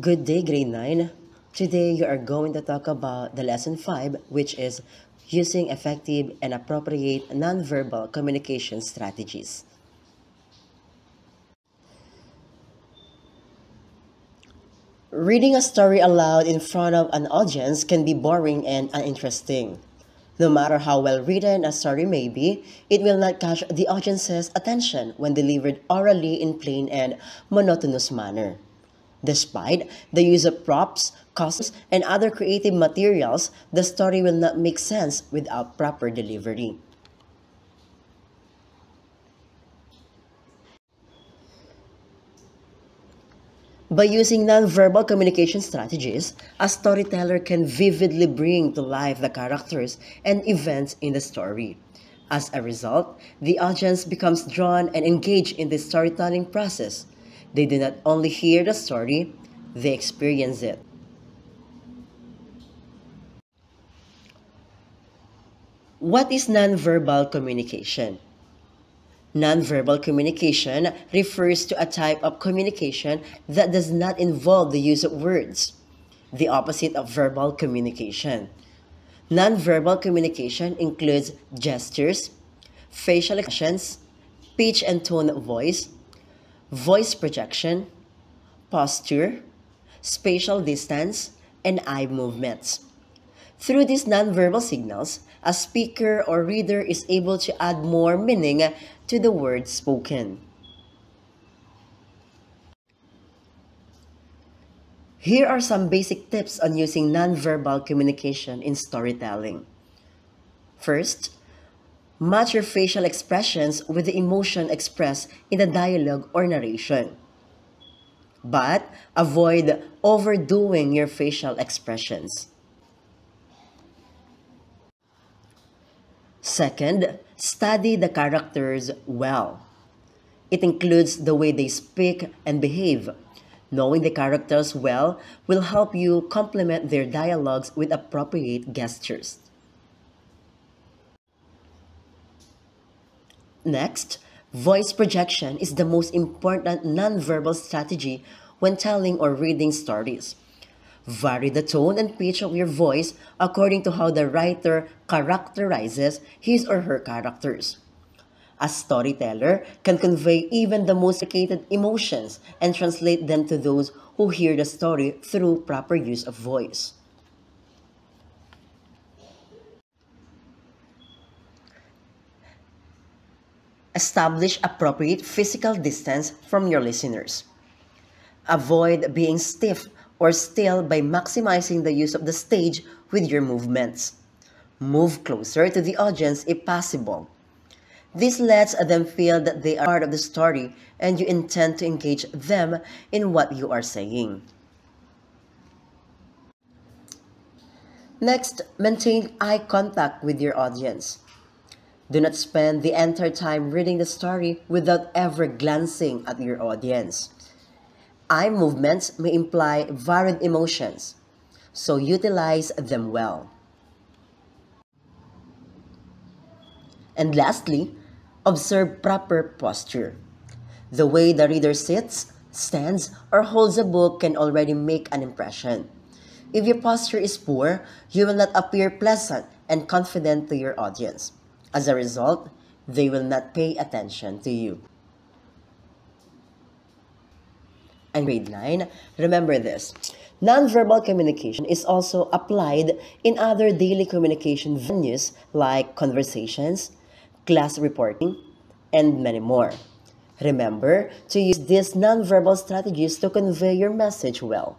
Good day, grade 9. Today, you are going to talk about the lesson 5, which is using effective and appropriate nonverbal communication strategies. Reading a story aloud in front of an audience can be boring and uninteresting. No matter how well written a story may be, it will not catch the audience's attention when delivered orally in plain and monotonous manner. Despite the use of props, costumes, and other creative materials, the story will not make sense without proper delivery. By using non-verbal communication strategies, a storyteller can vividly bring to life the characters and events in the story. As a result, the audience becomes drawn and engaged in the storytelling process, they did not only hear the story, they experienced it. What is nonverbal communication? Nonverbal communication refers to a type of communication that does not involve the use of words, the opposite of verbal communication. Nonverbal communication includes gestures, facial expressions, pitch and tone of voice, voice projection, posture, spatial distance, and eye movements. Through these nonverbal signals, a speaker or reader is able to add more meaning to the words spoken. Here are some basic tips on using nonverbal communication in storytelling. First, match your facial expressions with the emotion expressed in the dialogue or narration. But avoid overdoing your facial expressions. Second, study the characters well. It includes the way they speak and behave. Knowing the characters well will help you complement their dialogues with appropriate gestures. Next, voice projection is the most important nonverbal strategy when telling or reading stories. Vary the tone and pitch of your voice according to how the writer characterizes his or her characters. A storyteller can convey even the most complicated emotions and translate them to those who hear the story through proper use of voice. Establish appropriate physical distance from your listeners. Avoid being stiff or still by maximizing the use of the stage with your movements. Move closer to the audience if possible. This lets them feel that they are part of the story and you intend to engage them in what you are saying. Next, maintain eye contact with your audience. Do not spend the entire time reading the story without ever glancing at your audience. Eye movements may imply varied emotions, so utilize them well. And lastly, observe proper posture. The way the reader sits, stands, or holds a book can already make an impression. If your posture is poor, you will not appear pleasant and confident to your audience. As a result, they will not pay attention to you. And grade 9, remember this. Nonverbal communication is also applied in other daily communication venues like conversations, class reporting, and many more. Remember to use these nonverbal strategies to convey your message well.